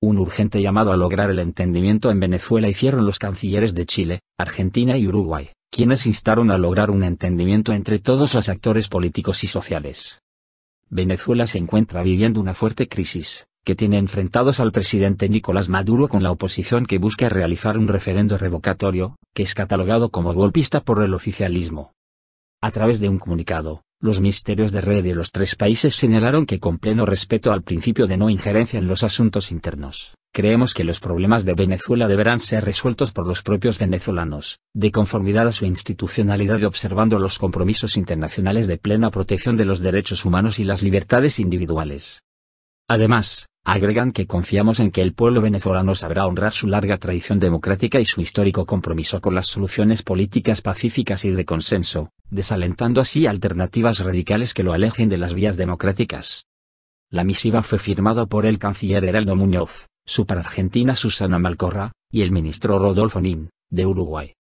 un urgente llamado a lograr el entendimiento en Venezuela hicieron los cancilleres de Chile, Argentina y Uruguay, quienes instaron a lograr un entendimiento entre todos los actores políticos y sociales. Venezuela se encuentra viviendo una fuerte crisis, que tiene enfrentados al presidente Nicolás Maduro con la oposición que busca realizar un referendo revocatorio, que es catalogado como golpista por el oficialismo. A través de un comunicado, los ministerios de red de los tres países señalaron que con pleno respeto al principio de no injerencia en los asuntos internos, creemos que los problemas de Venezuela deberán ser resueltos por los propios venezolanos, de conformidad a su institucionalidad y observando los compromisos internacionales de plena protección de los derechos humanos y las libertades individuales. Además, agregan que confiamos en que el pueblo venezolano sabrá honrar su larga tradición democrática y su histórico compromiso con las soluciones políticas pacíficas y de consenso, desalentando así alternativas radicales que lo alejen de las vías democráticas. La misiva fue firmada por el canciller Heraldo Muñoz, su para-argentina Susana Malcorra, y el ministro Rodolfo Nin, de Uruguay.